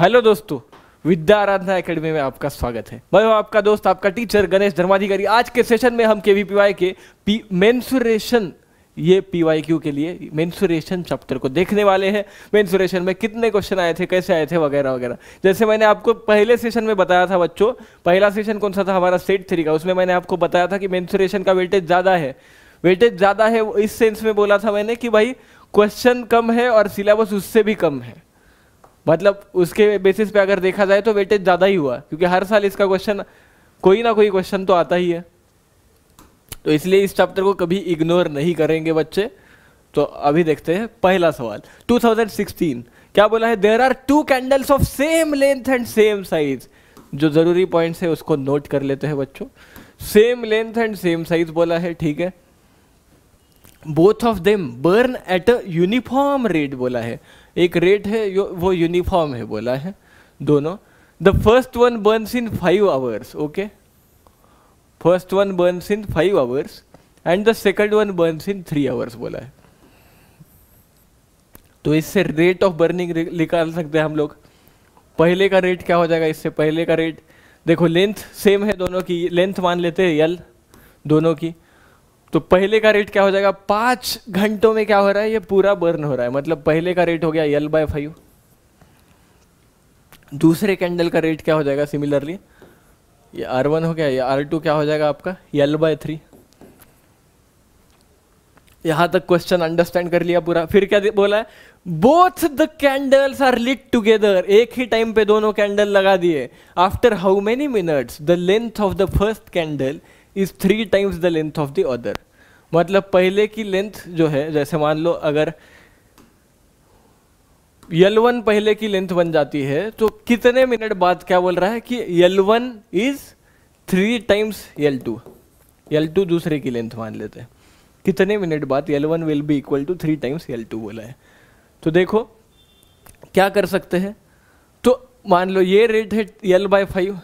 Hello दोस्तों विद्या आराधना academy में आपका स्वागत है मैं हूं आपका दोस्त आपका टीचर गणेश धर्माधिकारी आज के सेशन में हम केवीपीवाई के पी मेन्सुरेशन ये क्यू के लिए मेन्सुरेशन चैप्टर को देखने वाले हैं मेन्सुरेशन में कितने क्वेश्चन आए थे कैसे आए थे वगैरह वगैरह जैसे मैंने आपको पहले सेशन में बताया था बच्चों पहला सेशन कौन सा था हमारा सेट थ्री का उसमें मैंने आपको बताया था कि मेन्सुरेशन का वेटेज ज़्यादा है वेटेज ज़्यादा है इस सेंस में बोला था मैंने कि भाई क्वेश्चन कम है और सिलेबस उससे भी कम है मतलब उसके बेसिस पे अगर देखा जाए तो वेटेज ज़्यादा ही हुआ क्योंकि हर साल इसका क्वेश्चन कोई ना कोई क्वेश्चन तो आता ही है तो इसलिए इस चैप्टर को कभी इग्नोर नहीं करेंगे बच्चे तो अभी देखते हैं पहला सवाल 2016 क्या बोला है there are two candles of same length and same size जो जरूरी पॉइंट्स है उसको नोट कर लेते हैं बच्चों same length and same size बोला है ठीक है both of them burn at a uniform rate बोला है एक रेट है वो यूनिफॉर्म है बोला है दोनों the first one burns in five hours okay first one burns in five hours and the second one burns in three hours बोला है तो इससे रेट ऑफ बर्निंग निकाल सकते हैं हम लोग पहले का रेट क्या हो जाएगा इससे पहले का रेट देखो लेंथ सेम है दोनों की लेंथ मान लेते हैं यल दोनों की तो पहले का रेट क्या हो जाएगा पांच घंटों में क्या हो रहा है ये पूरा बर्न हो रहा है मतलब पहले का रेट हो गया एल बाय फाइव दूसरे कैंडल का रेट क्या हो जाएगा सिमिलरली ये आर वन हो गया ये आर टू क्या हो जाएगा आपका यल बाय थ्री यहां तक क्वेश्चन अंडरस्टैंड कर लिया पूरा फिर क्या बोला है both the candles are lit together एक ही टाइम पे दोनों कैंडल लगा दिए after how many minutes the length of the first candle is three times the length of the other मतलब पहले की लेंथ जो है जैसे मान लो अगर यल वन पहले की लेंथ बन जाती है तो कितने मिनट बाद क्या बोल रहा है कि L one is three times L two L two दूसरे की लेंथ मान लेते हैं कितने मिनट बाद L one will be equal to three times L two बोला है तो देखो क्या कर सकते हैं तो मान लो ये रेट है यल बाय फाइव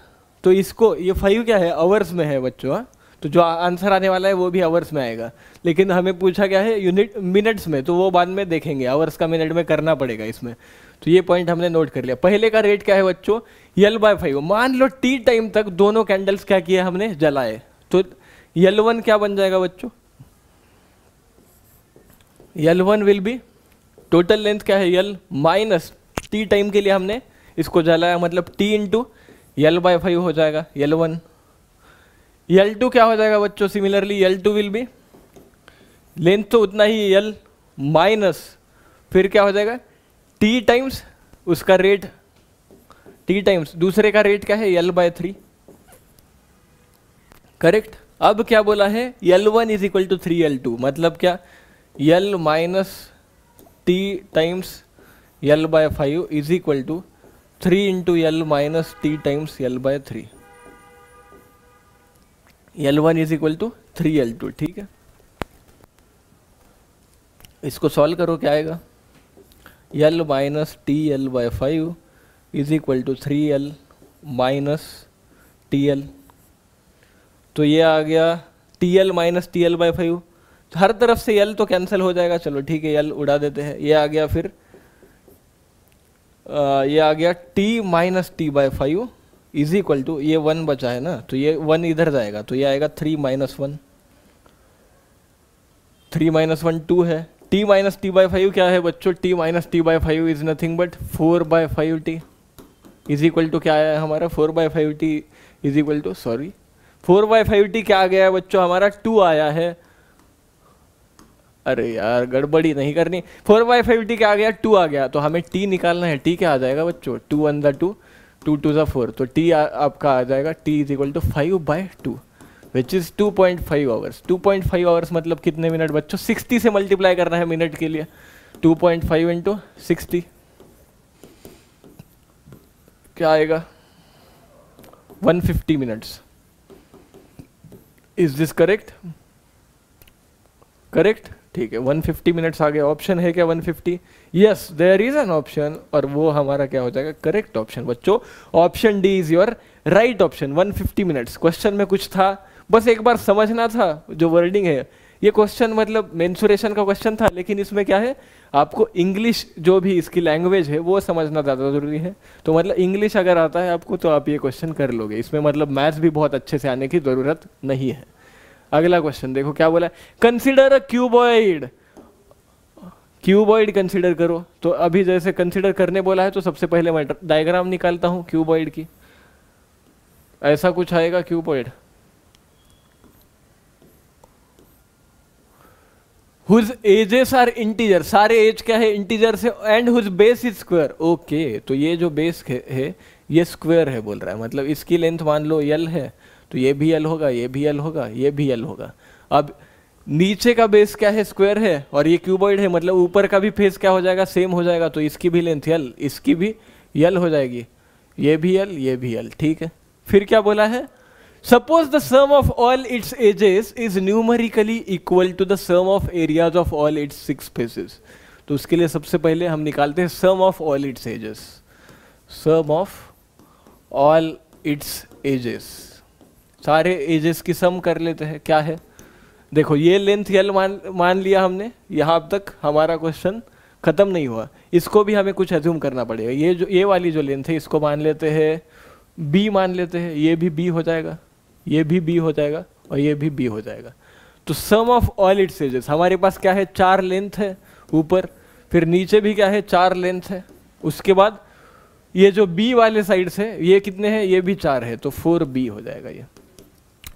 तो इसको ये फाइव क्या है आवर्स में है बच्चों हाँ? तो जो आंसर आने वाला है वो भी आवर्स में आएगा लेकिन हमें पूछा गया है यूनिट मिनट्स में तो वो बाद में देखेंगे आवर्स का मिनट में करना पड़ेगा इसमें तो ये पॉइंट हमने नोट कर लिया पहले का रेट क्या है बच्चों यल बाय फाइव मान लो टी टाइम तक दोनों कैंडल्स क्या किए हमने जलाए तो यल वन क्या बन जाएगा बच्चों L one will be total length क्या है यल माइनस टी टाइम के लिए हमने इसको जलाया मतलब T into L by five हो जाएगा यल वन एल टू क्या हो जाएगा बच्चों similarly L two will be length तो उतना ही यल माइनस फिर क्या हो जाएगा टी टाइम्स उसका रेट टी टाइम्स दूसरे का रेट क्या है यल बाय थ्री करेक्ट अब क्या बोला है L one is equal to three L two मतलब क्या L minus T times L by five is equal to three into L minus T times L by three L one is equal to three L two ठीक है इसको solve करो क्या आएगा L minus T L by five is equal to three L minus T L तो ये आ गया T L minus T L by five हर तरफ से एल तो कैंसिल हो जाएगा चलो ठीक है एल उड़ा देते हैं ये आ गया फिर आ, ये आ गया T minus T by five is equal to ये वन बचा है ना तो ये वन इधर जाएगा तो ये आएगा three minus one three minus one two है T minus T by five क्या है बच्चों T minus T by five is nothing but four by five T is equal to क्या है हमारा four by five T is equal to sorry four by five T क्या आ गया है बच्चों हमारा टू आया है अरे यार गड़बड़ी नहीं करनी फोर बाई फाइव टी क्या आ गया टू आ गया तो हमें टी निकालना है टी क्या आ जाएगा बच्चों two one the two two two ज़ा फोर तो टी आपका आ जाएगा T is equal to five by two which is two point five hours two point five hours मतलब कितने मिनट बच्चों सिक्सटी से मल्टीप्लाई करना है मिनट के लिए two point five into sixty क्या आएगा one fifty minutes is this correct correct ठीक है 150 मिनट्स आगे ऑप्शन है क्या 150 yes there is an option और वो हमारा क्या हो जाएगा करेक्ट ऑप्शन बच्चों option D is your right option 150 minutes question में कुछ था बस एक बार समझना था जो वर्डिंग है ये क्वेश्चन मतलब मेन्सुरेशन का क्वेश्चन था लेकिन इसमें क्या है आपको इंग्लिश जो भी इसकी लैंग्वेज है वो समझना ज़्यादा ज़रूरी है तो मतलब इंग्लिश अगर आता है आपको तो आप ये क्वेश्चन कर लोगे इसमें मतलब मैथ्स भी बहुत अच्छे से आने की ज़रूरत नहीं है अगला क्वेश्चन देखो क्या बोला consider a cuboid cuboid consider करो तो अभी जैसे कंसिडर करने बोला है तो सबसे पहले मैं डायग्राम निकालता हूं क्यूबॉइड की ऐसा कुछ आएगा cuboid whose edges are integer सारे एज क्या है इंटीजर से and whose base is square okay तो ये जो बेस है, ये स्क्वेयर है बोल रहा है मतलब इसकी लेंथ मान लो यल है तो ये भी एल होगा ये भी एल होगा ये भी एल होगा अब नीचे का बेस क्या है स्क्वायर है और ये क्यूबॉइड है मतलब ऊपर का भी फेस क्या हो जाएगा सेम हो जाएगा तो इसकी भी लेंथ एल इसकी भी यल हो जाएगी ये भी एल ये भी एल ठीक है फिर क्या बोला है suppose the sum of all its edges is numerically equal to the sum of areas of all its six faces तो उसके लिए सबसे पहले हम निकालते हैं sum of all its edges sum of all its edges सारे एजेस की सम कर लेते हैं क्या है देखो ये लेंथ एल मान मान लिया हमने यहाँ अब तक हमारा क्वेश्चन ख़त्म नहीं हुआ इसको भी हमें कुछ एज्यूम करना पड़ेगा ये जो ये वाली जो लेंथ है इसको मान लेते हैं बी मान लेते हैं ये भी बी हो जाएगा ये भी बी हो जाएगा और ये भी बी हो जाएगा तो sum of all its edges हमारे पास क्या है चार लेंथ है ऊपर फिर नीचे भी क्या है चार लेंथ है उसके बाद ये जो बी वाले साइड है ये कितने हैं ये भी चार है तो फोर बी हो जाएगा ये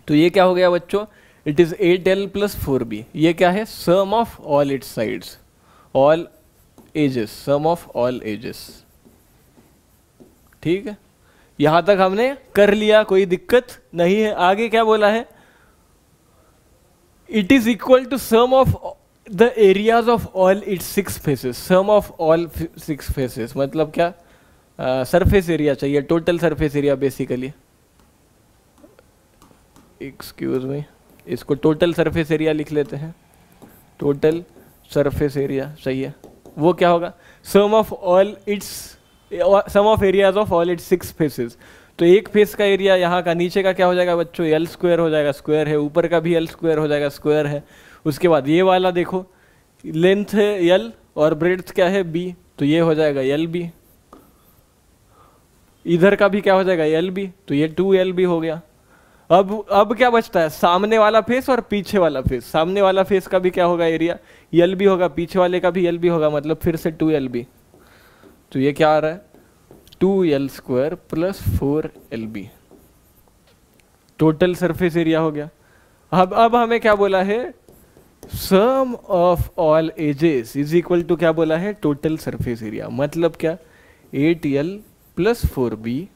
तो ये क्या हो गया बच्चों it is eight L plus four B ये क्या है sum of all its sides all edges sum of all edges ठीक है यहां तक हमने कर लिया कोई दिक्कत नहीं है आगे क्या बोला है it is equal to sum of the areas of all its six faces sum of all six faces मतलब क्या सरफेस uh, एरिया चाहिए total surface area basically excuse me इसको टोटल सरफेस एरिया लिख लेते हैं टोटल सरफेस एरिया सही है वो क्या होगा sum of all its sum of areas of all its six faces तो एक फेस का एरिया यहाँ का नीचे का क्या हो जाएगा बच्चों एल स्क्वायर हो जाएगा स्क्वायर है ऊपर का भी एल स्क्वायर हो जाएगा स्क्वायर है उसके बाद ये वाला देखो लेंथ है एल और ब्रेड्थ क्या है बी तो ये हो जाएगा एल बी इधर का भी क्या हो जाएगा एल बी तो ये टू एल बी हो गया अब अब क्या बचता है सामने वाला फेस और पीछे वाला फेस सामने वाला फेस का भी क्या होगा एरिया यल भी होगा पीछे वाले का भी यल भी होगा मतलब फिर से टू एल बी तो ये क्या आ रहा है two L square plus four L B total surface area हो गया अब अब हमें क्या बोला है sum of all edges is equal to क्या बोला है टोटल सरफेस एरिया मतलब क्या eight L plus four B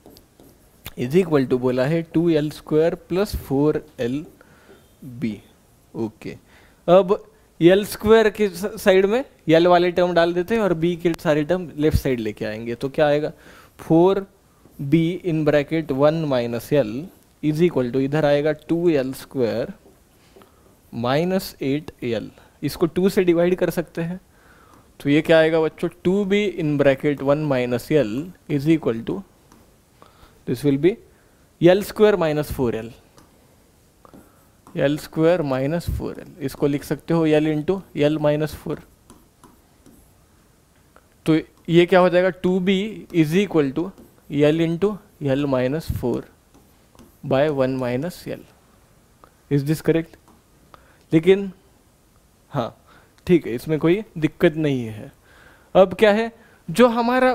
is equal to बोला है two L square plus four L B okay अब एल स्क्वायर के साइड में एल वाले टर्म डाल देते हैं और बी के सारे टर्म लेफ्ट साइड लेके आएंगे तो क्या आएगा four B in bracket one minus L is equal to इधर आएगा two L square minus eight L इसको टू से डिवाइड कर सकते हैं तो ये क्या आएगा बच्चों two B in bracket one minus L is equal to This will be L square minus 4L. L square minus 4L. इसको लिख सकते हो L into L minus four तो ये क्या हो जाएगा 2b B is equal to L into L minus four by one minus L is this correct लेकिन हाँ ठीक है इसमें कोई दिक्कत नहीं है अब क्या है जो हमारा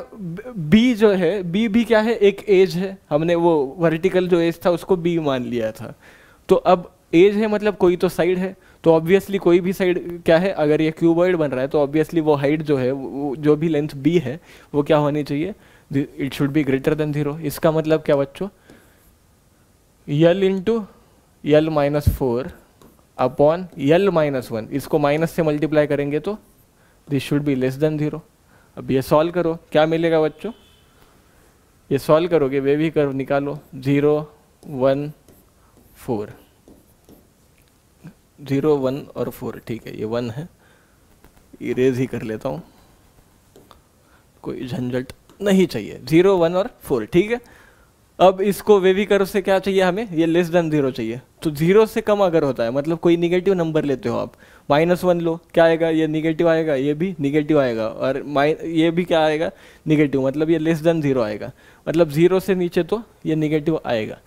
बी जो है बी भी क्या है एक एज है हमने वो वर्टिकल जो एज था उसको बी मान लिया था तो अब एज है मतलब कोई तो साइड है तो ऑब्वियसली कोई भी साइड क्या है अगर ये क्यूबॉइड बन रहा है तो ऑब्वियसली वो हाइट जो है वो जो भी लेंथ बी है वो क्या होनी चाहिए it should be greater then zero इसका मतलब क्या बच्चों L into L minus four upon L minus one इसको माइनस से मल्टीप्लाई करेंगे तो this should be less than zero अब ये सॉल्व करो क्या मिलेगा बच्चों ये सॉल्व करोगे वे भी करो निकालो zero one four zero one और फोर ठीक है ये वन है इरेज ही कर लेता हूँ कोई झंझट नहीं चाहिए ज़ीरो वन और फोर ठीक है अब इसको वे भी करो से क्या चाहिए हमें ये लेस देन जीरो चाहिए तो जीरो से कम अगर होता है मतलब कोई निगेटिव नंबर लेते हो आप माइनस वन लो क्या आएगा ये निगेटिव आएगा ये भी निगेटिव आएगा और माइन ये भी क्या आएगा निगेटिव मतलब ये लेस देन जीरो आएगा मतलब जीरो से नीचे तो ये निगेटिव आएगा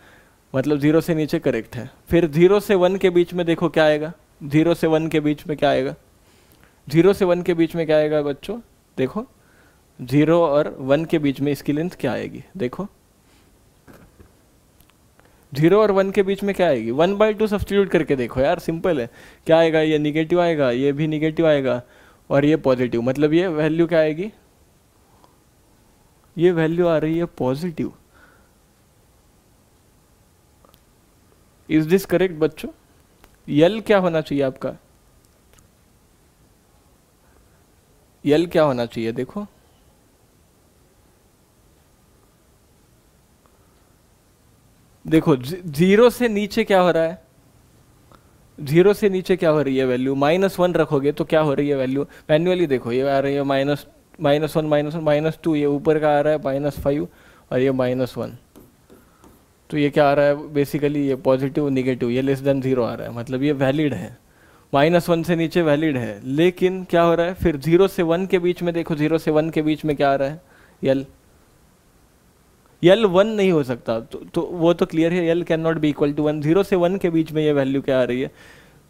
मतलब जीरो से नीचे करेक्ट है फिर जीरो से वन के बीच में देखो क्या आएगा जीरो से वन के बीच में क्या आएगा जीरो से वन के बीच में क्या आएगा बच्चों देखो जीरो और वन के बीच में इसकी लेंथ क्या आएगी देखो जीरो और वन के बीच में क्या आएगी वन बाई टू सब्सटीट्यूट करके देखो यार सिंपल है क्या आएगा ये निगेटिव आएगा ये भी निगेटिव आएगा और ये पॉजिटिव मतलब ये वैल्यू क्या आएगी ये वैल्यू आ रही है पॉजिटिव इज दिस करेक्ट बच्चों यल क्या होना चाहिए आपका यल क्या होना चाहिए देखो देखो जीरो से नीचे क्या हो रहा है जीरो से नीचे क्या हो रही है वैल्यू माइनस वन रखोगे तो क्या हो रही है वैल्यू मैन्युअली देखो ये आ रही है minus minus one minus one minus two ये ऊपर का आ रहा है माइनस फाइव और ये माइनस वन तो ये क्या आ रहा है बेसिकली ये पॉजिटिव निगेटिव ये लेस देन जीरो आ रहा है मतलब ये वैलिड है माइनस वन से नीचे वैलिड है लेकिन क्या हो रहा है फिर जीरो से वन के बीच में देखो जीरो से वन के बीच में क्या आ रहा है यल यल वन नहीं हो सकता तो, तो वो तो क्लियर है L can not be equal to one zero से वन के बीच में ये वैल्यू क्या आ रही है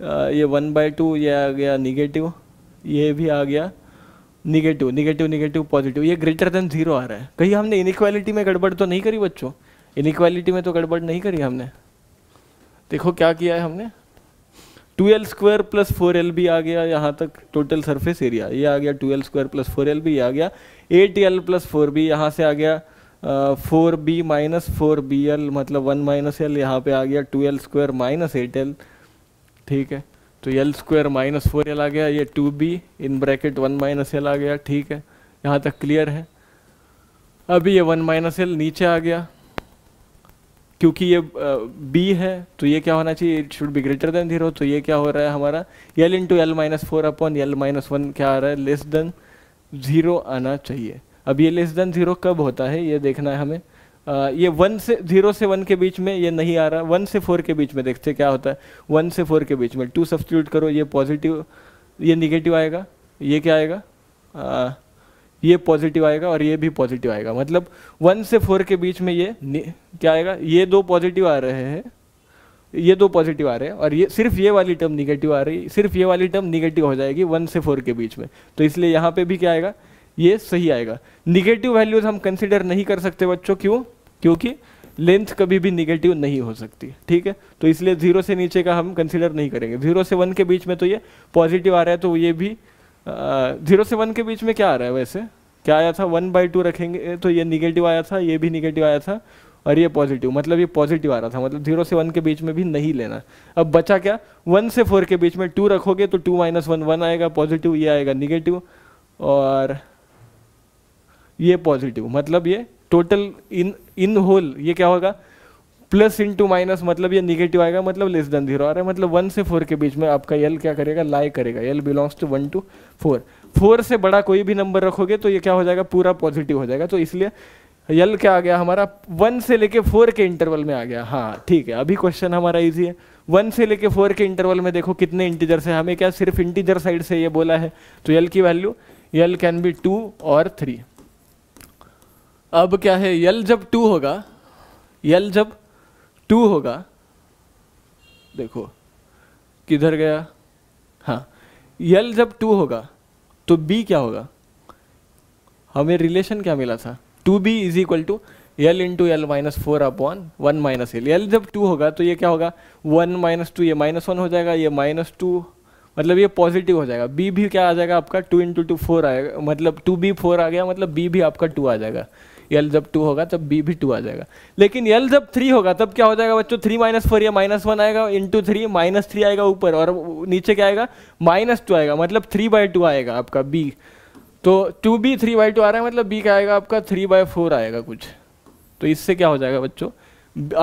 आ, ये वन बाई टू ये आ गया निगेटिव ये भी आ गया निगेटिव निगेटिव निगेटिव पॉजिटिव ये ग्रेटर देन जीरो आ रहा है कहीं हमने इनक्वालिटी में गड़बड़ तो नहीं करी बच्चों इनक्वालिटी में तो गड़बड़ नहीं करी हमने देखो क्या किया है हमने two L square plus four L B आ गया यहाँ तक टोटल सरफेस एरिया ये आ गया two L square plus four L B आ गया eight L plus four B यहाँ से आ गया four B minus four B L मतलब वन माइनस एल यहाँ पे आ गया two L square minus eight L ठीक है तो L square minus four L आ गया ये to B in bracket one minus L आ गया ठीक है यहाँ तक क्लियर है अभी ये वन माइनस एल नीचे आ गया क्योंकि ये बी है तो ये क्या होना चाहिए it should be greater then zero तो ये क्या हो रहा है हमारा L into L minus four upon L minus one क्या आ रहा है लेस देन ज़ीरो आना चाहिए अब ये लेस देन ज़ीरो कब होता है ये देखना है हमें आ, ये वन से जीरो से वन के बीच में ये नहीं आ रहा वन से फोर के बीच में देखते क्या होता है वन से फोर के बीच में टू सब्सटीट्यूट करो ये पॉजिटिव ये निगेटिव आएगा ये क्या आएगा आ, ये पॉजिटिव आएगा और ये भी पॉजिटिव आएगा मतलब वन से फोर के बीच में ये क्या आएगा ये दो पॉजिटिव आ रहे हैं ये दो पॉजिटिव आ रहे हैं और ये सिर्फ ये वाली टर्म निगेटिव आ रही है सिर्फ ये वाली टर्म निगेटिव हो जाएगी वन से फोर के बीच में तो इसलिए यहाँ पे भी क्या आएगा ये सही आएगा निगेटिव वैल्यूज हम कंसिडर नहीं कर सकते बच्चों क्यों क्योंकि लेंथ कभी भी निगेटिव नहीं हो सकती ठीक है तो इसलिए जीरो से नीचे का हम कंसिडर नहीं करेंगे जीरो से वन के बीच में तो ये पॉजिटिव आ रहा है तो ये भी जीरो से वन के बीच में क्या आ रहा है वैसे क्या आया था वन बाई टू रखेंगे तो ये निगेटिव आया था ये भी निगेटिव आया था और ये पॉजिटिव मतलब ये पॉजिटिव आ रहा था मतलब जीरो से वन के बीच में भी नहीं लेना अब बचा क्या वन से फोर के बीच में टू रखोगे तो टू माइनस वन वन आएगा पॉजिटिव ये आएगा निगेटिव और ये पॉजिटिव मतलब ये टोटल इन इन होल ये क्या होगा प्लस इन टू माइनस मतलब ये निगेटिव आएगा मतलब लेस देन जीरो आ रहा है मतलब वन से फोर के बीच में आपका एल क्या करेगा लाई करेगा L belongs to one two four four से बड़ा कोई भी नंबर रखोगे तो ये क्या हो जाएगा पूरा पॉजिटिव हो जाएगा तो इसलिए यल क्या आ गया हमारा वन से लेके फोर के इंटरवल में आ गया हाँ ठीक है अभी क्वेश्चन हमारा इजी है वन से लेके फोर के इंटरवल में देखो कितने इंटीजर्स है हमें क्या सिर्फ इंटीजर साइड से ये बोला है तो यल की value L can be two और थ्री अब क्या है यल जब टू होगा यल जब टू होगा देखो किधर गया हाँ यल जब टू होगा तो बी क्या होगा हमें रिलेशन क्या मिला था two B is equal to L into L minus four one one minus L L जब टू होगा तो ये क्या होगा वन माइनस टू ये माइनस वन हो जाएगा ये माइनस टू मतलब ये पॉजिटिव हो जाएगा बी भी क्या आ जाएगा आपका टू इंटू टू फोर आएगा मतलब टू बी फोर आ गया मतलब बी भी आपका टू आ जाएगा यल जब टू होगा तब बी भी टू आ जाएगा लेकिन यल जब थ्री होगा तब क्या हो जाएगा बच्चों थ्री माइनस फोर या माइनस वन आएगा into three minus three आएगा ऊपर और नीचे क्या आएगा माइनस टू आएगा मतलब थ्री बाई टू आएगा आपका बी तो two B three by two आ रहा है मतलब बी क्या आएगा आपका थ्री बाय फोर आएगा कुछ तो इससे क्या हो जाएगा बच्चों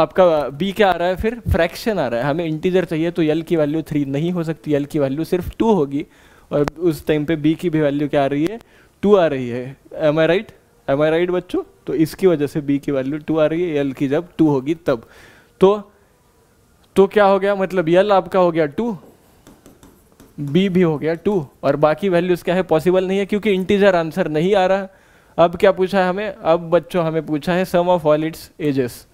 आपका बी क्या आ रहा है फिर फ्रैक्शन आ रहा है हमें इंटीजर चाहिए तो यल की वैल्यू थ्री नहीं हो सकती यल की वैल्यू सिर्फ टू होगी और उस टाइम पे बी की भी वैल्यू क्या आ रही है टू आ रही है am I right am I right बच्चों तो इसकी वजह से बी की वैल्यू टू आ रही है एल की जब टू होगी तब तो तो क्या हो गया मतलब यल आपका हो गया टू बी भी हो गया टू और बाकी वैल्यूज क्या है पॉसिबल नहीं है क्योंकि इंटीजर आंसर नहीं आ रहा अब क्या पूछा है हमें अब बच्चों हमें पूछा है sum of all its edges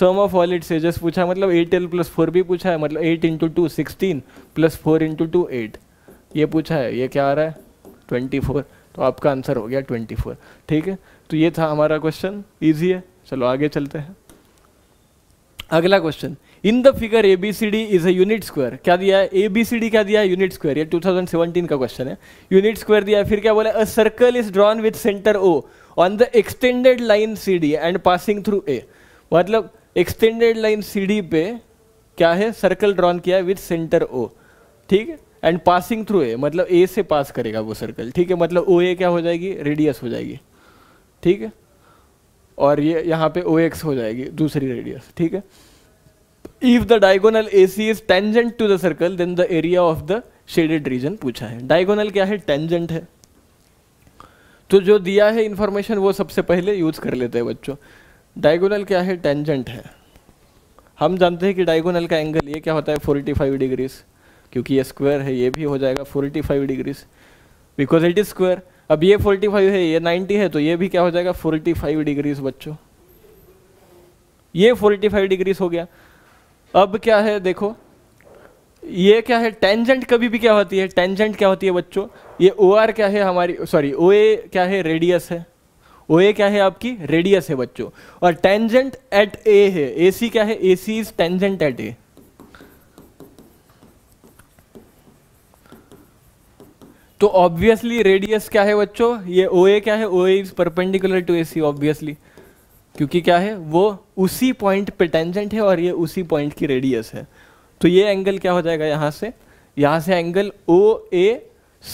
sum of all its edges पूछा मतलब एट एल प्लस फोर भी पूछा है मतलब eight into two sixteen plus four into two eight ये पूछा है ये क्या आ रहा है ट्वेंटी फोर तो आपका आंसर हो गया 24 ठीक है तो ये था हमारा क्वेश्चन इजी है चलो आगे चलते हैं अगला question in the figure A B C D is at square क्या दिया है ए बी सी डी क्या दिया है यूनिट स्क्वायर ये 2017 का क्वेश्चन है यूनिट स्क्वायर दिया है फिर क्या बोला a circle is drawn with centre O on the extended line C D and passing through A मतलब एक्सटेंडेड लाइन सी डी पे क्या है सर्कल ड्रॉन किया है विथ सेंटर ओ ठीक है एंड पासिंग थ्रू ए मतलब ए से पास करेगा वो सर्कल ठीक है मतलब ओ ए क्या हो जाएगी रेडियस हो जाएगी ठीक है और ये यहाँ पे ओ एक्स हो जाएगी दूसरी रेडियस ठीक है if the diagonal A C is tangent to the circle then the area of the shaded region पूछा है डायगोनल क्या है टेंजेंट है तो जो दिया है इन्फॉर्मेशन वो सबसे पहले यूज कर लेते हैं बच्चों डायगोनल क्या है टेंजेंट है हम जानते हैं कि डायगोनल का एंगल ये क्या होता है 45 डिग्रीज क्योंकि ये स्क्वायर है ये भी हो जाएगा forty five degrees because it is square अब ये 45 फाइव है ये 90 है तो ये भी क्या हो जाएगा फोर्टी फाइव डिग्रीज बच्चों ये फोर्टी फाइव डिग्रीज हो गया अब क्या है देखो ये क्या है टेंजेंट कभी भी क्या होती है टेंजेंट क्या होती है बच्चों ये ओ आर क्या है हमारी सॉरी ओ ए क्या है रेडियस है ओ ए क्या है आपकी रेडियस है बच्चों और टेंजेंट एट ए है ए सी क्या है A C is tangent at A तो ऑब्वियसली रेडियस क्या है बच्चों ये ओ ए क्या है O A is perpendicular to A C obviously क्योंकि क्या है वो उसी पॉइंट पे टेंजेंट है और ये उसी पॉइंट की रेडियस है तो ये एंगल क्या हो जाएगा यहाँ से यहाँ से एंगल ओ ए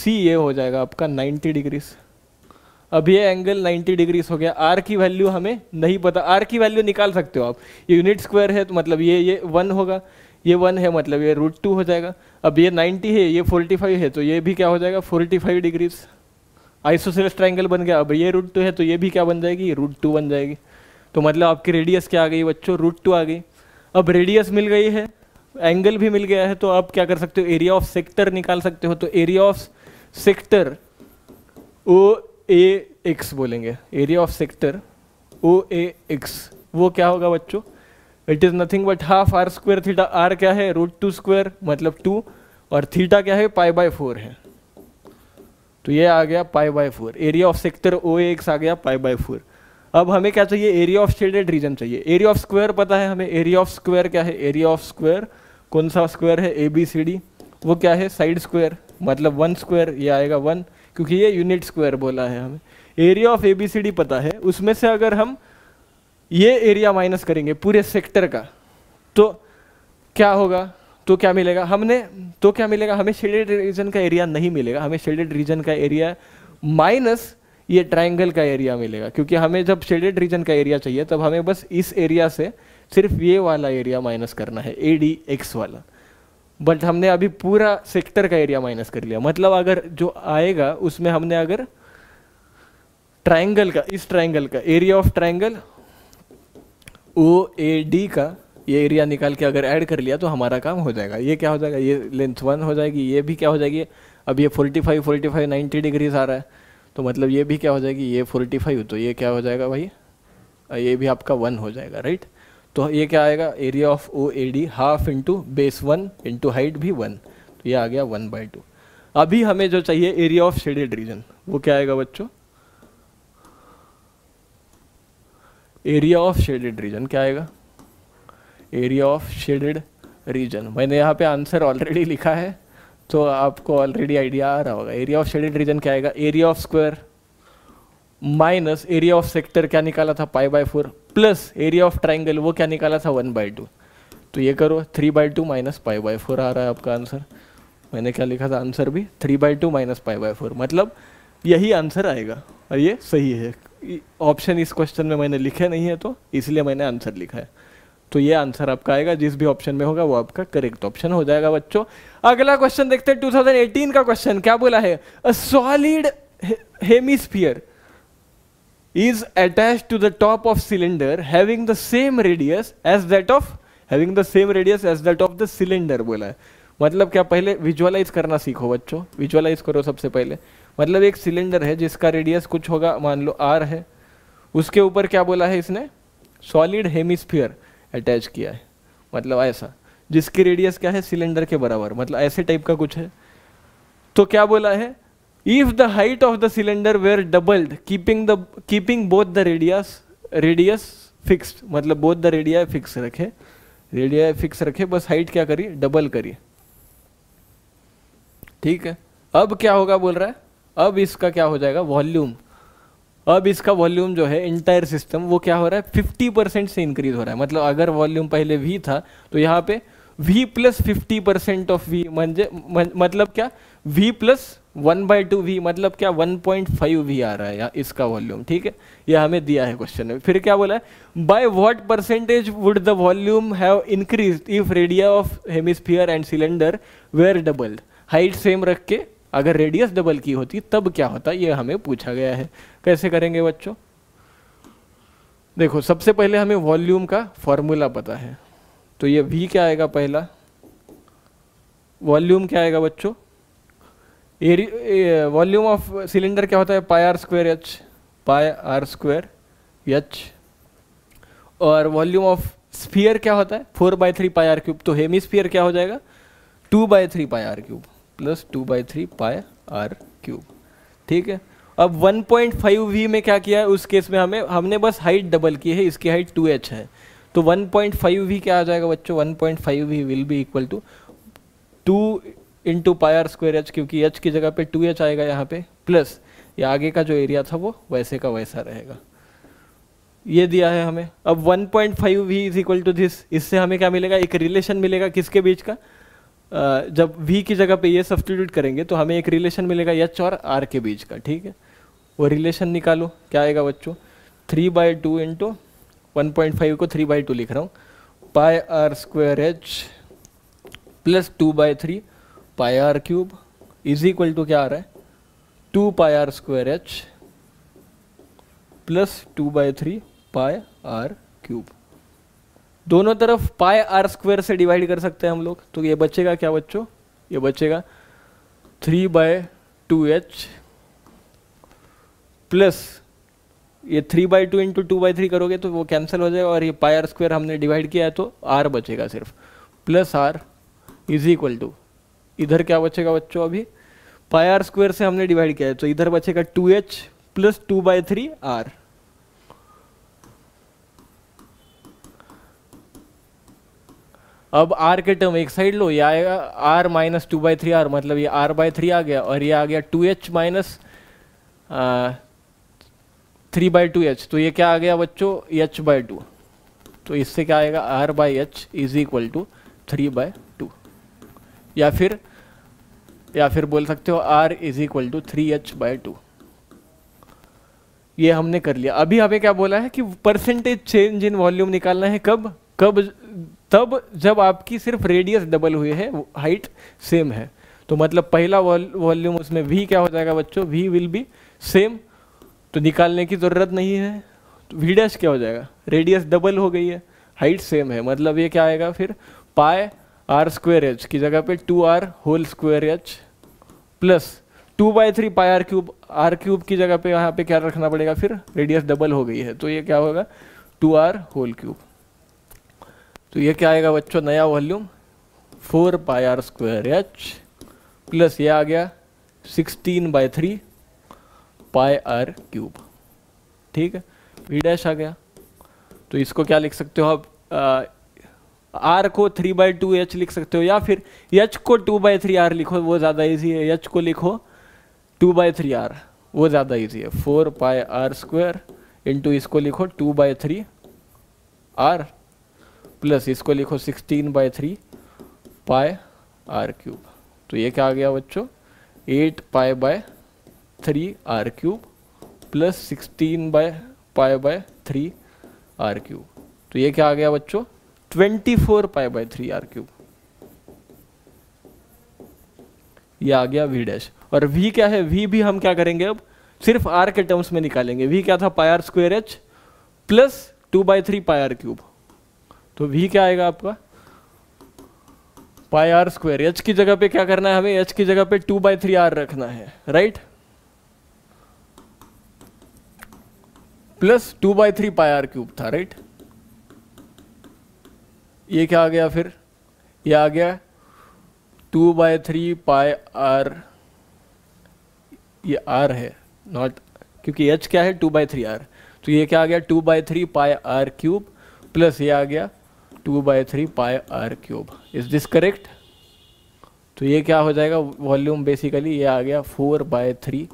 सी ए हो जाएगा आपका 90 डिग्रीज अब ये एंगल 90 डिग्रीज हो गया आर की वैल्यू हमें नहीं पता आर की वैल्यू निकाल सकते हो आप ये यूनिट स्क्वायर है तो मतलब ये ये वन होगा ये वन है मतलब ये रूट टू हो जाएगा अब ये नाइन्टी है ये फोर्टी फाइव है तो ये भी क्या हो जाएगा फाइव डिग्रीज आइसोसेल्स ट्राइंगल बन गया अब ये रूट टू है तो ये भी क्या बन जाएगी रूट टू बन जाएगी तो मतलब आपकी रेडियस क्या आ गई बच्चों रूट टू आ गई अब रेडियस मिल गई है एंगल भी मिल गया है तो आप क्या कर सकते हो एरिया ऑफ सेक्टर निकाल सकते हो तो area of sector O A X बोलेंगे area of sector O A X वो क्या होगा बच्चों it is nothing but half R square theta R क्या है रूट टू स्क्वेयर मतलब टू और थीटा क्या है पाई बाय फोर है तो ये आ गया pi by four area of sector O X आ गया पाई बाय फोर अब हमें क्या चाहिए एरिया ऑफ शेडेड रीजन चाहिए एरिया ऑफ स्क्वायर पता है हमें एरिया ऑफ स्क्वायर क्या है एरिया ऑफ स्क्वायर कौन सा स्क्वायर है ए बी सी डी वो क्या है साइड स्क्वायर मतलब वन स्क्वायर ये आएगा वन क्योंकि ये यूनिट स्क्वायर बोला है हमें area of A B C D पता है उसमें से अगर हम ये एरिया माइनस करेंगे पूरे सेक्टर का तो क्या होगा तो क्या मिलेगा हमने तो क्या मिलेगा हमें शेडेड रीजन का एरिया नहीं मिलेगा हमें शेडेड रीजन का एरिया माइनस ये ट्राइंगल का एरिया मिलेगा क्योंकि हमें जब शेडेड रीजन का एरिया चाहिए तब हमें बस इस एरिया से सिर्फ ये वाला एरिया माइनस करना है ए डी एक्स वाला बट हमने अभी पूरा सेक्टर का एरिया माइनस कर लिया मतलब अगर जो आएगा उसमें हमने अगर ट्राइंगल का इस ट्राइंगल का area of triangle O A D का ये एरिया निकाल के अगर ऐड कर लिया तो हमारा काम हो जाएगा ये क्या हो जाएगा ये लेंथ वन हो जाएगी ये भी क्या हो जाएगी अब ये forty five forty five ninety degrees आ रहा है तो मतलब ये भी क्या हो जाएगी ये फोर्टी फाइव तो ये क्या हो जाएगा भाई ये भी आपका वन हो जाएगा राइट तो ये क्या आएगा area of O A D half into base one into height भी वन तो ये आ गया वन बाई टू अभी हमें जो चाहिए एरिया ऑफ शेडेड रीजन वो क्या आएगा बच्चों एरिया ऑफ शेडेड रीजन क्या आएगा एरिया ऑफ शेडेड रीजन मैंने यहाँ पे आंसर ऑलरेडी लिखा है तो आपको ऑलरेडी आइडिया आ रहा होगा एरिया ऑफ शेडेड रीजन क्या आएगा area of square minus area of sector क्या निकाला था pi by four plus area of triangle वो क्या निकाला था वन बाई टू तो ये करो three by two minus pi by four आ रहा है आपका आंसर मैंने क्या लिखा था आंसर भी three by two minus pi by four मतलब यही आंसर आएगा और ये सही है ऑप्शन इस क्वेश्चन में मैंने लिखे नहीं है तो इसलिए मैंने आंसर लिखा है तो ये आंसर आपका आएगा जिस भी ऑप्शन में होगा वो आपका करेक्ट ऑप्शन हो जाएगा बच्चों अगला क्वेश्चन देखते हैं 2018 का क्वेश्चन क्या बोला है a solid hemisphere is attach to the top of cylinder having the same radius as that of having the same radius as that of the cylinder बोला है मतलब क्या पहले विजुअलाइज करना सीखो बच्चों विजुअलाइज करो सबसे पहले मतलब एक सिलेंडर है जिसका रेडियस कुछ होगा मान लो आर है उसके ऊपर क्या बोला है इसने सॉलिड हेमिस्फीयर अटैच किया है मतलब ऐसा जिसकी रेडियस क्या है सिलेंडर के बराबर मतलब ऐसे टाइप का कुछ है तो क्या बोला है if the height of the cylinder were doubled keeping the keeping both the radius radius fix मतलब बोथ द रेडिया फिक्स रखे रेडिया फिक्स रखे बस हाइट क्या करिए डबल करिए ठीक है अब क्या होगा बोल रहा है अब इसका क्या हो जाएगा वॉल्यूम अब इसका वॉल्यूम जो है इंटायर सिस्टम वो क्या हो रहा है फिफ्टी परसेंट से इंक्रीज हो रहा है मतलब अगर वॉल्यूम पहले वी था तो यहाँ पे V plus fifty percent of V मतलब क्या V plus one by two V मतलब क्या वन पॉइंट फाइव वी आ रहा है यहाँ इसका वॉल्यूम ठीक है यह हमें दिया है क्वेश्चन में फिर क्या बोला है by what percentage would the volume have increase if radii of hemisphere and cylinder were doubled height same रख के अगर रेडियस डबल की होती तब क्या होता ये हमें पूछा गया है कैसे करेंगे बच्चों देखो सबसे पहले हमें वॉल्यूम का फॉर्मूला पता है तो ये वी क्या आएगा पहला वॉल्यूम क्या आएगा बच्चों एरिया वॉल्यूम ऑफ सिलेंडर क्या होता है pi R square H pi R square H और वॉल्यूम ऑफ स्फीयर क्या होता है four by three pi R cube तो हेमी स्फीयर क्या हो जाएगा two by three pi R cube plus two by three pi R cube ठीक है अब 1.5 वी में क्या किया है उस केस में हमें हमने बस हाइट डबल की है इसकी हाइट 2h है तो 1.5 वी क्या आ जाएगा बच्चों 1.5 V will be equal to two into R square H क्योंकि एच की जगह पे टू एच आएगा यहाँ पे प्लस ये आगे का जो एरिया था वो वैसे का वैसा रहेगा ये दिया है हमें अब 1.5 point five V is equal to this इससे हमें क्या मिलेगा एक रिलेशन मिलेगा किसके बीच का जब वी की जगह पे ये सब्सटीट्यूट करेंगे तो हमें एक रिलेशन मिलेगा एच और आर के बीच का ठीक है वो रिलेशन निकालो क्या आएगा बच्चों three by two into one point five को थ्री बाई टू लिख रहा हूँ pi R square H plus two by three pi R cube is equal to क्या आ रहा है two pi R square H plus two by three pi R cube दोनों तरफ पाए आर स्क्वायर से डिवाइड कर सकते हैं हम लोग तो ये बचेगा क्या बच्चों ये बचेगा three by two H plus ये three by two into two by three करोगे तो वो कैंसिल हो जाएगा और ये पाई आर स्क्वायर हमने डिवाइड किया है तो आर बचेगा सिर्फ plus R is equal to इधर क्या बचेगा बच्चों अभी पाई आर स्क्वायर से हमने डिवाइड किया है तो इधर बचेगा two H plus two by three R अब आर के टर्म एक साइड लो ये आएगा R minus two by three R मतलब ये आर बाई थ्री आ गया और ये आ गया two H minus three by two H तो ये क्या आ गया बच्चों एच बाई टू तो इससे क्या आएगा R by H is equal to three by two या फिर या फिर बोल सकते हो R is equal to three H by two ये हमने कर लिया अभी हमें क्या बोला है कि परसेंटेज चेंज इन वॉल्यूम निकालना है कब कब तब जब आपकी सिर्फ रेडियस डबल हुई है हाइट सेम है तो मतलब पहला वॉल्यूम उसमें वी क्या हो जाएगा बच्चों वी विल बी सेम तो निकालने की ज़रूरत नहीं है तो वी डैश क्या हो जाएगा रेडियस डबल हो गई है हाइट सेम है मतलब ये क्या आएगा फिर पाए आर स्क्वेयर एच की जगह पे two R whole square H plus two by three pi R cube R cube की जगह पे यहाँ पे क्या रखना पड़ेगा फिर रेडियस डबल हो गई है तो ये क्या होगा टू आर होल क्यूब तो ये क्या आएगा बच्चों नया volume four pi R square H plus ये आ गया sixteen by three pi R cube ठीक है वी डैश आ गया तो इसको क्या लिख सकते हो आप आर को थ्री बाई टू एच लिख सकते हो या फिर एच को टू बाई थ्री आर लिखो वो ज़्यादा ईजी है एच को लिखो टू बाई थ्री आर वो ज़्यादा ईजी है four pi R square into इसको लिखो two by three R plus इसको लिखो sixteen by three pi R cube तो ये क्या आ गया बच्चों eight pi by three R cube plus sixteen by pi by three R cube तो ये क्या आ गया बच्चों twenty four pi by three R cube ये आ गया वी डैश और वी क्या है वी भी हम क्या करेंगे अब सिर्फ आर के टर्म्स में निकालेंगे वी क्या था pi are square H plus two by three pi R cube तो वी क्या आएगा आपका पाई आर स्क्वायर एच की जगह पे क्या करना है हमें एच की जगह पे टू बाई थ्री आर रखना है right plus two by three pi R cube था राइट ये क्या आ गया फिर ये आ गया two by three pi R ये आर है नॉट क्योंकि एच क्या है टू बाई थ्री आर तो ये क्या आ गया two by three pi R cube plus ये आ गया two by three pi R cube is this correct तो ये क्या हो जाएगा वॉल्यूम बेसिकली ये आ गया four by three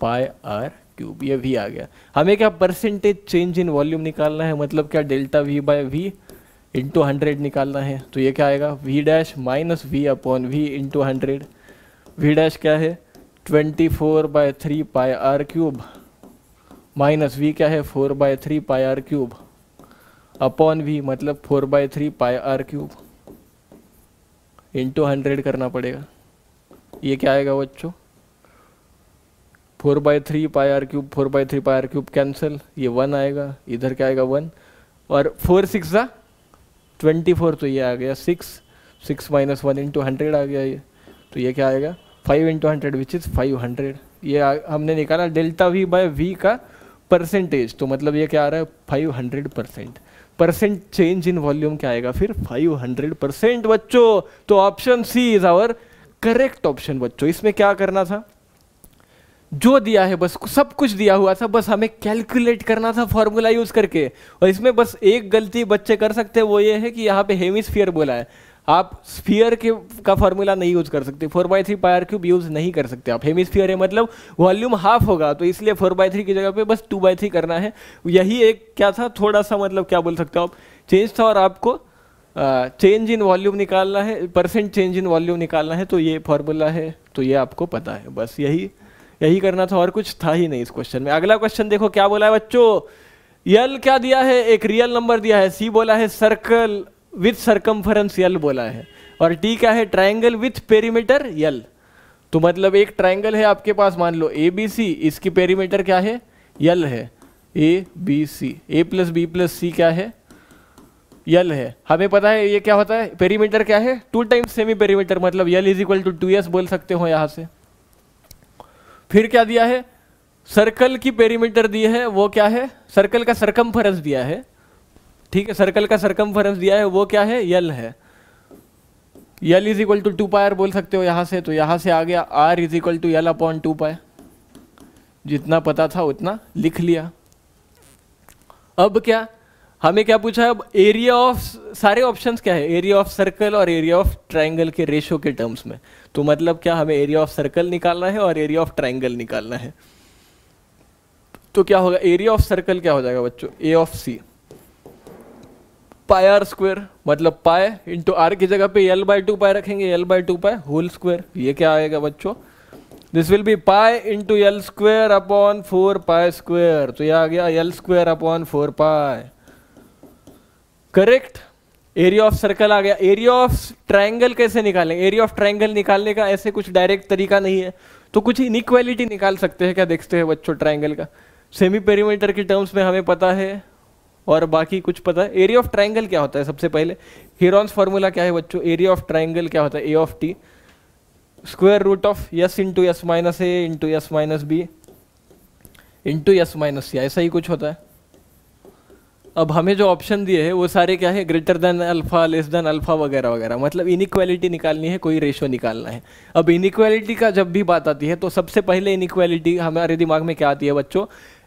pi R cube ये भी आ गया हमें क्या परसेंटेज चेंज इन वॉल्यूम निकालना है मतलब क्या delta V by V into hundred निकालना है तो ये क्या आएगा V dash minus V upon V into hundred V dash क्या है twenty four by three pi R cube minus V क्या है four by three pi R cube upon V मतलब four by three pi R cube into hundred करना पड़ेगा ये क्या आएगा बच्चों four by three pi R cube four by three pi R cube cancel ये वन आएगा इधर क्या आएगा वन और फोर सिक्स सा ट्वेंटी फोर तो ये आ गया six six minus one into hundred आ गया ये तो ये क्या आएगा five into hundred which is five hundred ये आ, हमने निकाला डेल्टा वी बाय वी का परसेंटेज तो मतलब ये क्या आ रहा है five hundred percent percent change in volume क्या आएगा फिर 500 परसेंट बच्चों तो option C is our correct option बच्चों इसमें क्या करना था जो दिया है बस सब कुछ दिया हुआ था बस हमें कैलकुलेट करना था फॉर्मूला यूज करके और इसमें बस एक गलती बच्चे कर सकते वो ये है कि यहाँ पे हेमिस्फीयर बोला है आप स्फीयर के का फॉर्मूला नहीं यूज़ कर सकते four by three pi R cube use नहीं कर सकते आप हेमिस्फीयर है मतलब वॉल्यूम हाफ होगा तो इसलिए फोर बाई थ्री की जगह पे बस टू बाई थ्री करना है यही एक क्या था थोड़ा सा मतलब क्या बोल सकते हो आप चेंज था और आपको चेंज इन वॉल्यूम निकालना है परसेंट चेंज इन वॉल्यूम निकालना है तो ये फॉर्मूला है तो ये आपको पता है बस यही यही करना था और कुछ था ही नहीं इस क्वेश्चन में अगला क्वेश्चन देखो क्या बोला है बच्चों यल क्या दिया है एक रियल नंबर दिया है सी बोला है सर्कल विथ सरकमफरेंस यल बोला है और टी क्या है ट्राइंगल विथ पेरीमीटर यल तो मतलब एक ट्राइंगल है आपके पास मान लो ए बी सी इसकी पेरीमीटर क्या है यल है A B C A plus B plus C क्या है यल है हमें पता है ये क्या होता है पेरीमीटर क्या है टू टाइम्स सेमी पेरीमीटर मतलब L is equal to two S बोल सकते हो यहां से फिर क्या दिया है सर्कल की पेरीमीटर दी है वो क्या है सर्कल का सरकम दिया है ठीक है सर्कल का सर्कम दिया है वो क्या है यल है L is equal to two pi R बोल सकते हो यहां से तो यहां से आ गया R is equal to L upon two pi R जितना पता था उतना लिख लिया अब क्या हमें क्या पूछा है अब एरिया ऑफ सारे ऑप्शंस क्या है एरिया ऑफ सर्कल और एरिया ऑफ ट्राइंगल के रेशो के टर्म्स में तो मतलब क्या हमें एरिया ऑफ सर्कल निकालना है और एरिया ऑफ ट्राइंगल निकालना है तो क्या होगा एरिया ऑफ सर्कल क्या हो जाएगा बच्चों A of C pi are square मतलब पाए इंटू आर की जगह पे एल बाई टू पाए रखेंगे L by two pi whole square ये क्या आएगा बच्चों this will be pi into L square upon four pi square तो ये आ गया L square upon four pi correct area of circle आ गया एरिया ऑफ ट्राइंगल कैसे निकालेंगे एरिया ऑफ ट्राइंगल निकालने का ऐसे कुछ डायरेक्ट तरीका नहीं है तो कुछ इनिक्वालिटी निकाल सकते हैं क्या देखते हैं बच्चों ट्राइंगल का सेमी पेरीमीटर की टर्म्स में हमें पता है और बाकी कुछ पता है एरिया ऑफ ट्राइंगल क्या होता है सबसे पहले हीरोन्स फार्मूला क्या है बच्चों एरिया ऑफ ट्राइंगल क्या होता है a of t square root of s into s minus a into s minus b into s minus c ऐसा ही कुछ होता है अब हमें जो ऑप्शन दिए हैं वो सारे क्या है greater than alpha less than alpha वगैरह वगैरह मतलब इनिक्वालिटी निकालनी है कोई रेशो निकालना है अब इनिक्वालिटी का जब भी बात आती है तो सबसे पहले इनिक्वालिटी हमारे दिमाग में क्या आती है बच्चों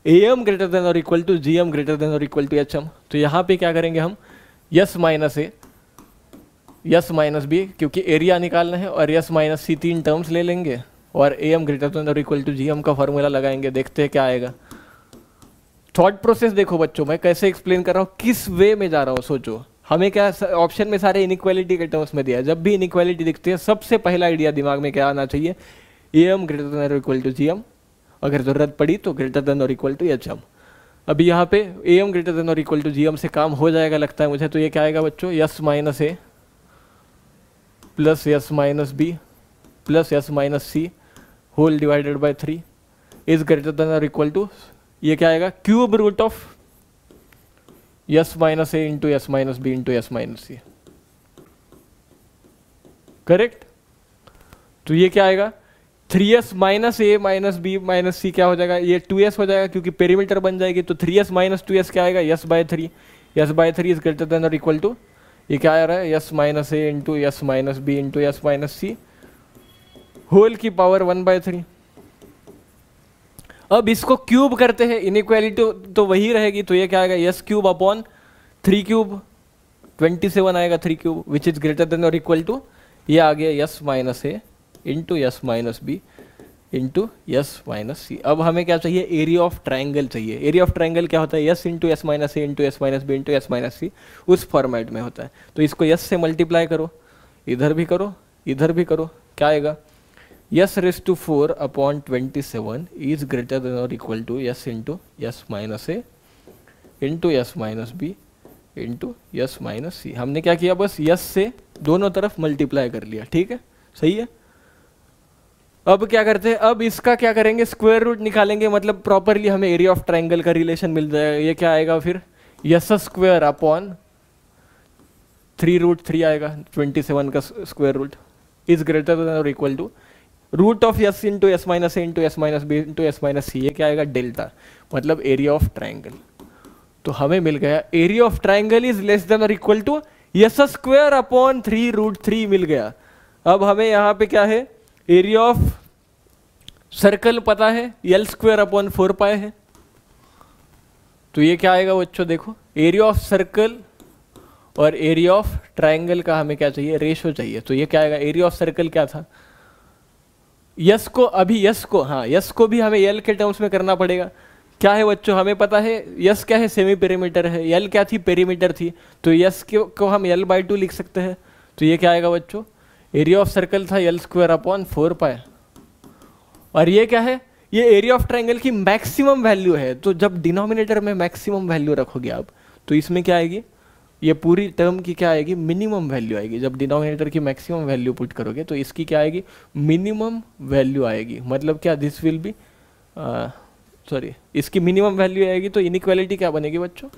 ए एम ग्रेटर देन और equal to G M greater than और इक्वल टू एच एम तो यहाँ पे क्या करेंगे हम s minus a s minus b क्योंकि एरिया निकालना है और यस माइनस सी तीन टर्म्स ले लेंगे और ए एम ग्रेटर देन और इक्वल टू जी एम का फॉर्मूला लगाएंगे देखते हैं क्या आएगा थॉट प्रोसेस देखो बच्चों मैं कैसे एक्सप्लेन कर रहा हूँ किस वे में जा रहा हूँ सोचो हमें क्या ऑप्शन में सारे इनक्वालिटी के टर्म्स में दिया जब भी इनक्वालिटी दिखती है सबसे पहला आइडिया दिमाग में क्या आना चाहिए ए एम ग्रेटर देन और इक्वल टू जी एम अगर ज़रूरत पड़ी तो ग्रेटर देन और इक्वल टू एच एम अभी यहाँ पे ए एम ग्रेटर देन और इक्वल टू जी एम से काम हो जाएगा लगता है मुझे तो ये क्या आएगा बच्चों s minus a plus s minus b plus s minus c whole divided by three is greater than और इक्वल टू ये क्या आएगा cube root of s minus a into s minus b into s minus c correct तो ये क्या आएगा three s minus a minus b minus c क्या हो जाएगा ये टू एस हो जाएगा क्योंकि पेरीमीटर बन जाएगी तो three s minus two s क्या आएगा s by three s by three is greater than और इक्वल टू ये क्या आ रहा है s minus a into s minus b into s minus c whole की पावर वन बाय थ्री अब इसको क्यूब करते हैं इनक्वालिटी तो वही रहेगी तो ये क्या आएगा s cube upon three cube twenty seven आएगा three cube which is greater than और इक्वल टू ये आ गया s minus a into s minus b into s minus c अब हमें क्या चाहिए एरिया ऑफ ट्राइंगल चाहिए एरिया ऑफ ट्राइंगल क्या होता है s into s minus c into s minus b into s minus c उस फॉर्मेट में होता है तो इसको यस से मल्टीप्लाई करो इधर भी करो इधर भी करो क्या आएगा s raise to four upon twenty seven is greater than और equal to s into s minus a into s minus b into s minus c हमने क्या किया बस यस से दोनों तरफ मल्टीप्लाई कर लिया ठीक है सही है अब क्या करते हैं अब इसका क्या करेंगे स्क्वायर रूट निकालेंगे मतलब प्रॉपरली हमें एरिया ऑफ ट्राइंगल का रिलेशन मिल जाएगा ये क्या आएगा फिर s square upon three root three आएगा ट्वेंटी सेवन का square root is greater than और equal to root of s into s minus a into s minus b into s minus c ये क्या आएगा डेल्टा मतलब area of triangle तो हमें मिल गया area of triangle is less than और equal to s square upon three root three मिल गया अब हमें यहाँ पे क्या है एरिया ऑफ सर्कल पता है यल स्क्वायर अपॉन फोर पाए है तो ये क्या आएगा बच्चों देखो एरिया ऑफ सर्कल और एरिया ऑफ ट्राइंगल का हमें क्या चाहिए रेशो चाहिए तो ये क्या आएगा एरिया ऑफ सर्कल क्या था यस को अभी यस को हाँ यस को भी हमें यल के टर्म्स में करना पड़ेगा क्या है बच्चों हमें पता है यस क्या है सेमी पेरीमीटर है यल क्या थी पेरीमीटर थी तो यस को हम यल बाई टू लिख सकते हैं तो ये क्या आएगा बच्चों एरिया ऑफ सर्कल था l square upon four pi और ये क्या है ये एरिया ऑफ ट्राइंगल की मैक्सिमम वैल्यू है तो जब डिनोमिनेटर में मैक्सिमम वैल्यू रखोगे आप तो इसमें क्या आएगी ये पूरी टर्म की क्या आएगी मिनिमम वैल्यू आएगी जब डिनोमिनेटर की मैक्सिमम वैल्यू पुट करोगे तो इसकी क्या आएगी मिनिमम वैल्यू आएगी मतलब क्या दिस विल बी सॉरी इसकी मिनिमम वैल्यू आएगी तो इनिक्वालिटी क्या बनेगी बच्चों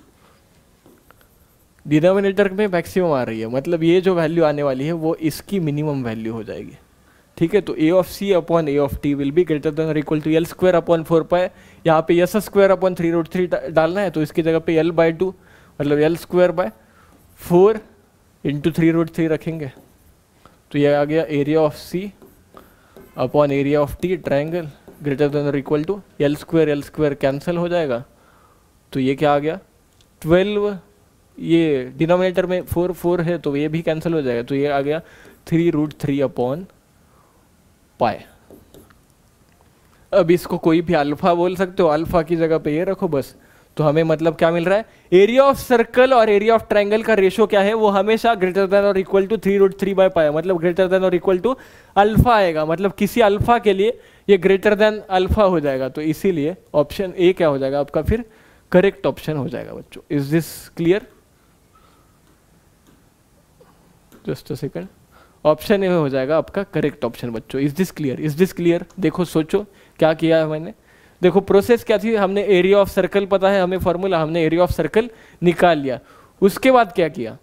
डिनोमिनेटर में मैक्सिमम आ रही है मतलब ये जो वैल्यू आने वाली है वो इसकी मिनिमम वैल्यू हो जाएगी ठीक है तो a of c upon a of t will be greater than और equal to L square upon four pi यहाँ पे s square upon three root three डालना है तो इसकी जगह पे एल बाय टू मतलब l square by four into three root three रखेंगे तो ये आ गया area of c upon area of t triangle greater than और equal to L square L square cancel हो जाएगा तो ये क्या आ गया ट्वेल्व ये डिनोमिनेटर में फोर फोर है तो ये भी कैंसिल हो जाएगा तो ये आ गया थ्री रूट थ्री अपॉन पाए अब इसको कोई भी अल्फा बोल सकते हो अल्फा की जगह पे ये रखो बस तो हमें मतलब क्या मिल रहा है एरिया ऑफ सर्कल और एरिया ऑफ ट्रायंगल का रेशो क्या है वो हमेशा ग्रेटर देन और equal to three root three by pi मतलब ग्रेटर देन और इक्वल टू अल्फा आएगा मतलब किसी अल्फा के लिए ये ग्रेटर देन अल्फा हो जाएगा तो इसीलिए ऑप्शन ए क्या हो जाएगा आपका फिर करेक्ट ऑप्शन हो जाएगा बच्चों is this clear just second option a हो जाएगा आपका करेक्ट ऑप्शन बच्चों is this clear is this clear देखो सोचो क्या किया है मैंने देखो प्रोसेस क्या थी हमने एरिया ऑफ सर्कल पता है हमें फॉर्मूला हमने एरिया ऑफ सर्कल निकाल लिया उसके बाद क्या किया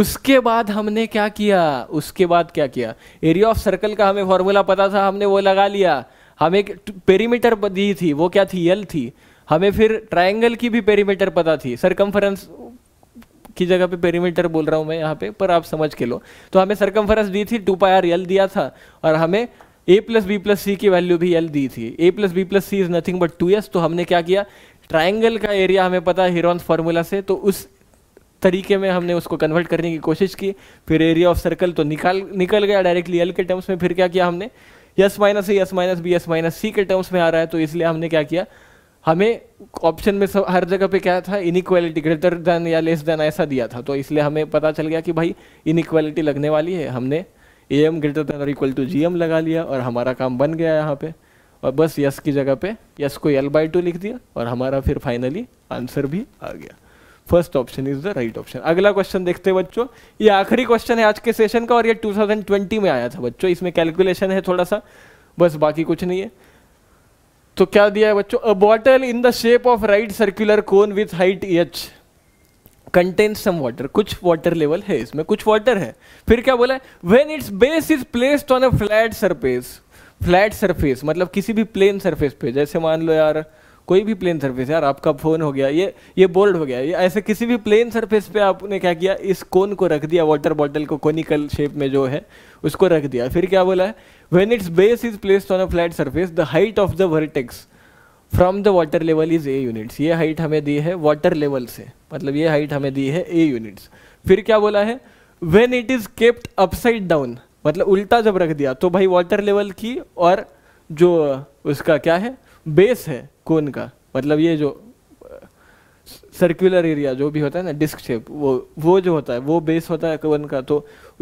उसके बाद हमने क्या किया उसके बाद क्या किया एरिया ऑफ सर्कल का हमें फॉर्मूला पता था हमने वो लगा लिया हमें पेरीमीटर दी थी वो क्या थी यल थी हमें फिर ट्राइंगल की भी पेरीमीटर पता थी सरकमफरेंस की जगह पे पेरीमीटर बोल रहा हूँ मैं यहाँ पे पर आप समझ के लो तो हमें सरकमफरेंस दी थी टू पाई आर एल दिया था और हमें a plus B plus c की वैल्यू भी एल दी थी a plus B plus c is nothing but two s तो हमने क्या किया ट्राइंगल का एरिया हमें पता है हिरॉन्स फार्मूला से तो उस तरीके में हमने उसको कन्वर्ट करने की कोशिश की फिर एरिया ऑफ सर्कल तो निकाल निकल गया डायरेक्टली एल के टर्म्स में फिर क्या किया हमने s minus a s minus b s minus c के टर्म्स में आ रहा है तो इसलिए हमने क्या किया हमें ऑप्शन में सब हर जगह पे क्या था इक्वालिटी ग्रेटर देन या लेस देन ऐसा दिया था तो इसलिए हमें पता चल गया कि भाई इक्वालिटी लगने वाली है हमने ए एम ग्रेटर देन और इक्वल टू जी एम लगा लिया और हमारा काम बन गया यहाँ पे और बस यस की जगह पे यस को एल बाई टू लिख दिया और हमारा फिर फाइनली आंसर भी आ गया first option is the right option अगला क्वेश्चन देखते हैं बच्चों ये आखिरी क्वेश्चन है आज के सेशन का और ये 2020 में आया था बच्चों इसमें कैलकुलेशन है थोड़ा सा बस बाकी कुछ नहीं है तो क्या दिया है बच्चों a bottle in the shape of right circular cone with height h contain some water कुछ वाटर लेवल है इसमें कुछ वाटर है फिर क्या बोला when its base is placed on a flat surface flat surface मतलब किसी भी प्लेन सरफेस पे जैसे मान लो यार कोई भी प्लेन सरफेस यार आपका फ़ोन हो गया ये ये बोल्ड हो गया ये ऐसे किसी भी प्लेन सरफेस पे आपने क्या किया इस कोन को रख दिया वाटर बॉटल को कोनिकल शेप में जो है उसको रख दिया फिर क्या बोला है when its base is placed on a flat surface the height of the vertex from the water level is a units ये हाइट हमें दी है वाटर लेवल से मतलब ये हाइट हमें दी है ए यूनिट्स फिर क्या बोला है when it is kept upside down मतलब उल्टा जब रख दिया तो भाई वाटर लेवल की और जो उसका क्या है बेस है कोन का मतलब ये जो सर्कुलर एरिया जो भी होता है ना डिस्क शेप वो वो जो होता है वो बेस होता है कोन का तो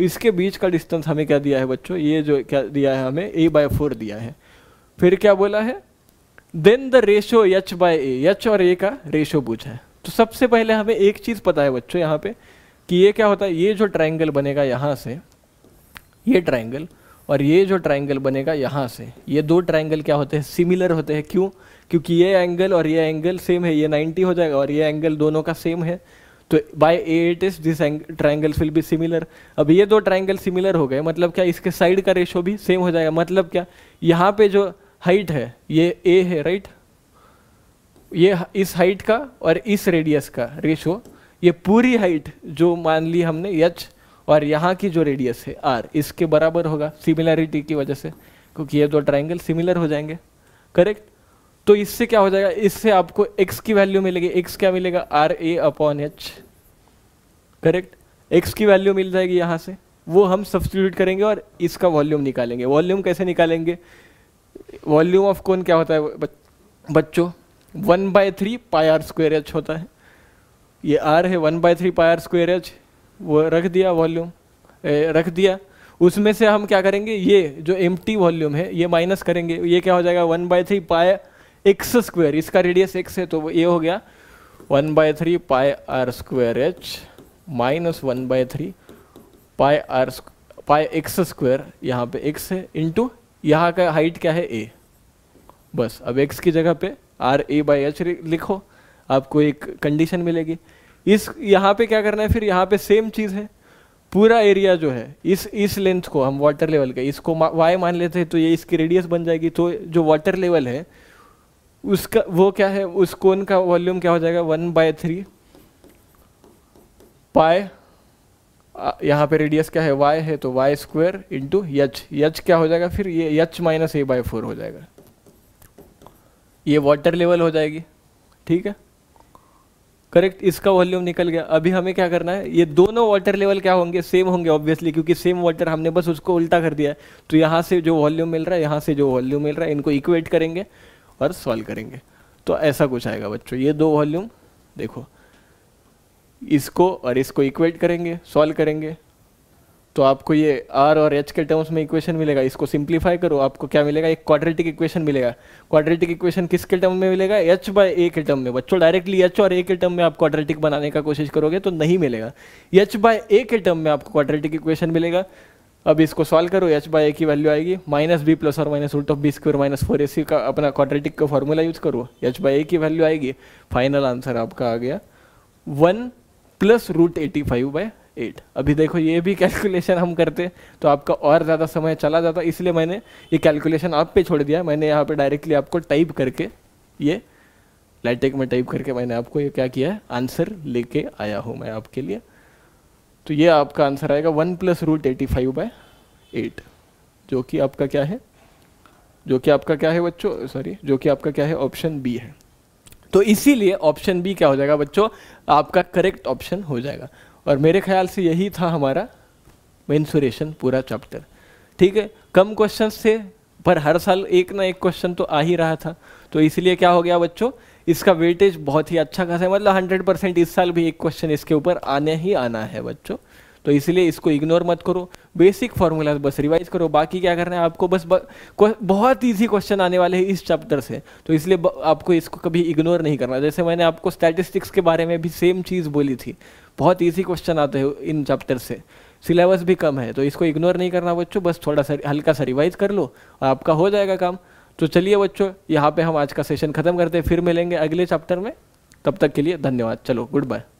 इसके बीच का डिस्टेंस हमें क्या दिया है बच्चों ये जो क्या दिया है हमें ए बाय फोर दिया है फिर क्या बोला है then the ratio h by h और ए का रेशो पूछा है तो सबसे पहले हमें एक चीज़ पता है बच्चों यहाँ पे कि ये क्या होता है ये जो ट्राइंगल बनेगा यहाँ से ये ट्राइंगल और ये जो ट्राइंगल बनेगा यहाँ से ये दो ट्राइंगल क्या होते हैं सिमिलर होते हैं क्यों क्योंकि ये एंगल और ये एंगल सेम है ये 90 हो जाएगा और ये एंगल दोनों का सेम है तो by a it is this triangle will be similar अब ये दो ट्राइंगल सिमिलर हो गए मतलब क्या इसके साइड का रेशो भी सेम हो जाएगा मतलब क्या यहाँ पे जो हाइट है ये ए है राइट ये इस हाइट का और इस रेडियस का रेशो ये पूरी हाइट जो मान ली हमने एच और यहाँ की जो रेडियस है आर इसके बराबर होगा सिमिलरिटी की वजह से क्योंकि ये दो ट्राइंगल सिमिलर हो जाएंगे करेक्ट तो इससे क्या हो जाएगा इससे आपको x की वैल्यू मिलेगी x क्या मिलेगा r a upon h correct x की वैल्यू मिल जाएगी यहां से वो हम सब्सटीट्यूट करेंगे और इसका वॉल्यूम निकालेंगे वॉल्यूम कैसे निकालेंगे वॉल्यूम ऑफ कौन क्या होता है बच्चों one by three pi are square h होता है ये आर है one by three pi are square h वो रख दिया वॉल्यूम रख दिया उसमें से हम क्या करेंगे ये जो एम वॉल्यूम है ये माइनस करेंगे ये क्या हो जाएगा one by three pi r x square इसका रेडियस एक्स है तो ये हो गया one by three pi r square h minus one by three pi r pi x square यहाँ पे एक्स है इंटू यहाँ का हाइट क्या है ए बस अब एक्स की जगह पे आर ए बाई एच लिखो आपको एक कंडीशन मिलेगी इस यहाँ पे क्या करना है फिर यहाँ पे सेम चीज़ है पूरा एरिया जो है इस इस लेंथ को हम वाटर लेवल का इसको वाई मान लेते हैं तो ये इसकी रेडियस बन जाएगी तो जो वाटर लेवल है उसका वो क्या है उस कोन का वॉल्यूम क्या हो जाएगा वन बाय थ्री पाए यहाँ पे रेडियस क्या है वाई है तो y square into h h क्या हो जाएगा फिर ये h minus a by four हो जाएगा ये वाटर लेवल हो जाएगी ठीक है करेक्ट इसका वॉल्यूम निकल गया अभी हमें क्या करना है ये दोनों वाटर लेवल क्या होंगे सेम होंगे ऑब्वियसली क्योंकि सेम वाटर हमने बस उसको उल्टा कर दिया है तो यहाँ से जो वॉल्यूम मिल रहा है यहाँ से जो वॉल्यूम मिल रहा है इनको इक्वेट करेंगे पर सॉल्व करेंगे तो ऐसा कुछ आएगा बच्चों ये दो वॉल्यूम देखो इसको और इसको इक्वेट करेंगे सॉल्व करेंगे तो आपको ये आर और एच के टर्म्स में इक्वेशन मिलेगा इसको सिंप्लीफाई करो आपको क्या मिलेगा एक क्वाड्रेटिक इक्वेशन मिलेगा क्वाड्रेटिक इक्वेशन किसके टर्म में मिलेगा एच बाय ए के टर्म में बच्चों डायरेक्टली एच और ए के टर्म में आप क्वाड्रेटिक बनाने का कोशिश करोगे तो नहीं मिलेगा एच बाय ए के टर्म में आपको क्वाड्रेटिक इक्वेशन मिलेगा अब इसको सॉल्व करो एच बाई ए की वैल्यू आएगी माइनस बी प्लस और minus root of b square minus four a c का अपना क्वाड्रेटिक का फॉर्मूला यूज करो एच बाई ए की वैल्यू आएगी फाइनल आंसर आपका आ गया one plus root eighty five by eight अभी देखो ये भी कैलकुलेशन हम करते तो आपका और ज़्यादा समय चला जाता इसलिए मैंने ये कैलकुलेशन आप पे छोड़ दिया मैंने यहाँ पे डायरेक्टली आपको टाइप करके ये लाइटेक में टाइप करके मैंने आपको ये क्या किया है आंसर लेके आया हूँ मैं आपके लिए तो ये आपका आंसर आएगा one plus root eighty five by eight जो कि आपका क्या है जो कि आपका क्या है बच्चों सॉरी जो कि आपका क्या है ऑप्शन बी है तो इसीलिए ऑप्शन बी क्या हो जाएगा बच्चों आपका करेक्ट ऑप्शन हो जाएगा और मेरे ख्याल से यही था हमारा मेन्सुरेशन पूरा चैप्टर ठीक है कम क्वेश्चन थे पर हर साल एक ना एक क्वेश्चन तो आ ही रहा था तो इसलिए क्या हो गया बच्चों इसका वेटेज बहुत ही अच्छा खासा है मतलब हंड्रेड परसेंट इस साल भी एक क्वेश्चन इसके ऊपर आने ही आना है बच्चों तो इसलिए इसको इग्नोर मत करो बेसिक फार्मूलाज बस रिवाइज करो बाकी क्या करना है आपको बस ब, बहुत ईजी क्वेश्चन आने वाले हैं इस चैप्टर से तो इसलिए आपको इसको कभी इग्नोर नहीं करना जैसे मैंने आपको स्टैटिस्टिक्स के बारे में भी सेम चीज़ बोली थी बहुत ईजी क्वेश्चन आते हैं इन चैप्टर से सिलेबस भी कम है तो इसको इग्नोर नहीं करना बच्चों बस थोड़ा सा हल्का सा रिवाइज कर लो और आपका हो जाएगा काम तो चलिए बच्चों यहाँ पे हम आज का सेशन ख़त्म करते हैं फिर मिलेंगे अगले चैप्टर में तब तक के लिए धन्यवाद चलो गुड बाय